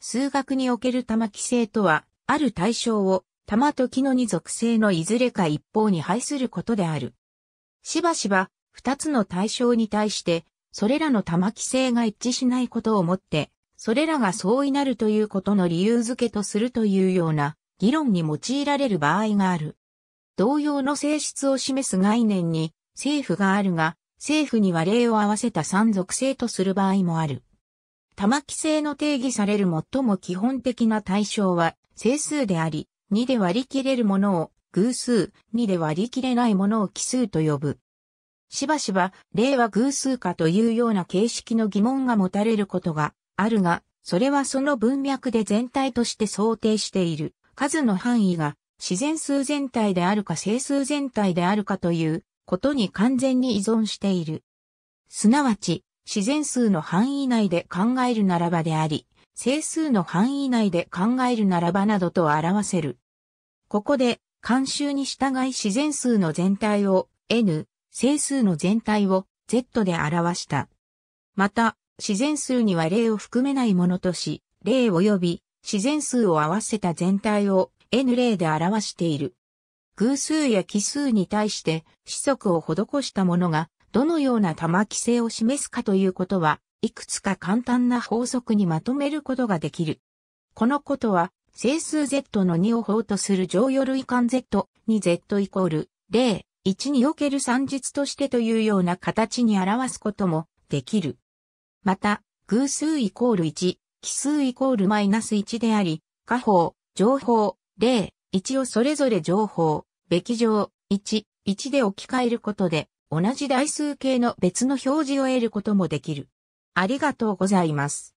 数学における玉規制とは、ある対象を玉と木の二属性のいずれか一方に配することである。しばしば、二つの対象に対して、それらの玉規制が一致しないことをもって、それらが相違なるということの理由付けとするというような議論に用いられる場合がある。同様の性質を示す概念に政府があるが、政府には例を合わせた三属性とする場合もある。玉規制の定義される最も基本的な対象は整数であり、2で割り切れるものを偶数、2で割り切れないものを奇数と呼ぶ。しばしば、例は偶数かというような形式の疑問が持たれることがあるが、それはその文脈で全体として想定している数の範囲が自然数全体であるか整数全体であるかということに完全に依存している。すなわち、自然数の範囲内で考えるならばであり、整数の範囲内で考えるならばなどと表せる。ここで、慣習に従い自然数の全体を n、整数の全体を z で表した。また、自然数には例を含めないものとし、例及び自然数を合わせた全体を n 例で表している。偶数や奇数に対して子息を施したものがどのような玉規制を示すかということは、いくつか簡単な法則にまとめることができる。このことは、整数 Z の2を法とする乗与類間 Z に Z イコール0、1における算術としてというような形に表すこともできる。また、偶数イコール1、奇数イコールマイナス1であり、下法、情報0、1をそれぞれ情報、べき上、1、1で置き換えることで、同じ台数形の別の表示を得ることもできる。ありがとうございます。